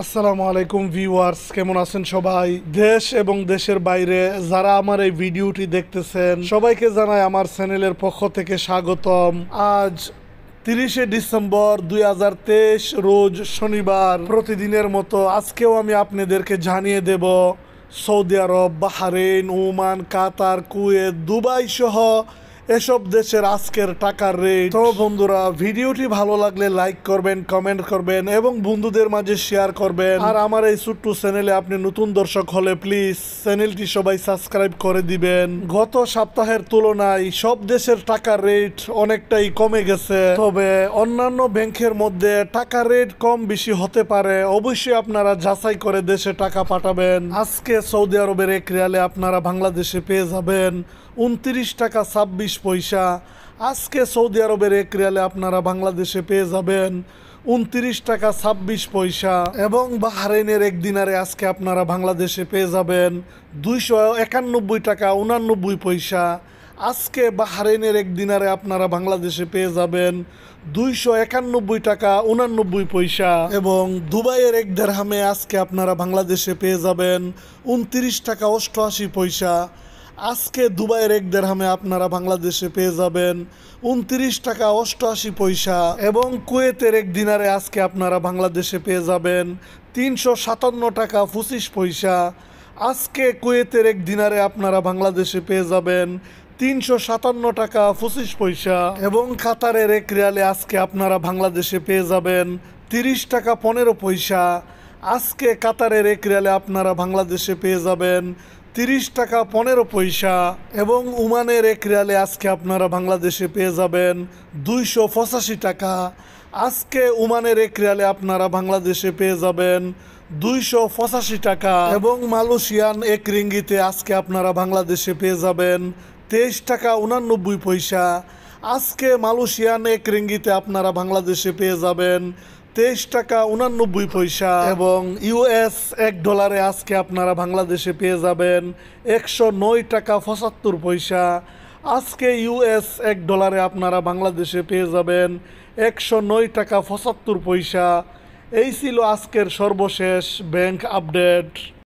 আসসালামু আলাইকুম ভিউয়ার্স কেমন আছেন সবাই দেশ এবং দেশের বাইরে যারা আমার এই ভিডিওটি দেখতেছেন সবাইকে জানাই আমার চ্যানেলের পক্ষ থেকে স্বাগতম আজ তিরিশে ডিসেম্বর দুই রোজ শনিবার প্রতিদিনের মতো আজকেও আমি আপনাদেরকে জানিয়ে দেব Saudi Arab Bahrain Oman Qatar Kuwait Dubai সহ এসব দেশের আজকের টাকার রেট তো বন্ধুরা ভিডিওটি ভালো লাগলে লাইক করবেন কমেন্ট করবেন এবং বন্ধুদের মাঝে শেয়ার করবেন আর আমার এই ছোট্ট চ্যানেলে আপনি নতুন দর্শক হলে প্লিজ চ্যানেলটি সবাই সাবস্ক্রাইব করে দিবেন গত সপ্তাহের তুলনায় সব দেশের টাকার রেট অনেকটাই কমে গেছে তবে অন্যান্য ব্যাংকের মধ্যে টাকা রেট কম বেশি হতে পারে অবশ্যই আপনারা যাচাই করে দেশে টাকা পাঠাবেন আজকে সৌদি আরবের এক রিয়ালে আপনারা বাংলাদেশে পেয়ে যাবেন উনত্রিশ টাকা ছাব্বিশ তিরিশ পয়সা আজকে সৌদি আরবের এক রিয়ালে আপনারা বাংলাদেশে পেয়ে যাবেন উনত্রিশ টাকা ছাব্বিশ পয়সা এবং বাহরাইনের এক দিনারে আজকে আপনারা বাংলাদেশে পেয়ে যাবেন দুইশো একানব্বই টাকা উনানব্বই পয়সা আজকে বাহরাইনের এক দিনারে আপনারা বাংলাদেশে পেয়ে যাবেন দুইশো একানব্বই টাকা উনানব্বই পয়সা এবং দুবাইয়ের এক দেড়হামে আজকে আপনারা বাংলাদেশে পেয়ে যাবেন উনত্রিশ টাকা অষ্টআশি পয়সা আজকে দুবাইয়ের এক দেড়হামে আপনারা বাংলাদেশে পেয়ে যাবেন উনত্রিশ টাকা অষ্টআশি পয়সা এবং কুয়েতের এক দিনারে আজকে আপনারা বাংলাদেশে পেয়ে যাবেন তিনশো সাতান্ন টাকা পঁচিশ পয়সা আজকে কুয়েতের এক দিনারে আপনারা বাংলাদেশে পেয়ে যাবেন তিনশো সাতান্ন টাকা পঁচিশ পয়সা এবং কাতারের এক রিয়ালে আজকে আপনারা বাংলাদেশে পেয়ে যাবেন তিরিশ টাকা পনেরো পয়সা আজকে কাতারের এক রিয়ালে আপনারা বাংলাদেশে পেয়ে যাবেন তিরিশ টাকা পনেরো পয়সা এবং উমানের এক রিয়ালে আজকে আপনারা বাংলাদেশে পেয়ে যাবেন দুইশো পঁচাশি টাকা আজকে উমানের এক রিয়ালে আপনারা বাংলাদেশে পেয়ে যাবেন দুইশো পঁচাশি টাকা এবং মালয়েশিয়ান এক রিঙ্গিতে আজকে আপনারা বাংলাদেশে পেয়ে যাবেন তেইশ টাকা উনানব্বই পয়সা আজকে মালয়েশিয়ান এক রিঙ্গিতে আপনারা বাংলাদেশে পেয়ে যাবেন তেইশ টাকা উনানব্বই পয়সা এবং ইউএস এক ডলারে আজকে আপনারা বাংলাদেশে পেয়ে যাবেন একশো নয় টাকা পঁচাত্তর পয়সা আজকে ইউএস এক ডলারে আপনারা বাংলাদেশে পেয়ে যাবেন একশো নয় টাকা পঁচাত্তর পয়সা এই ছিল আজকের সর্বশেষ ব্যাংক আপডেট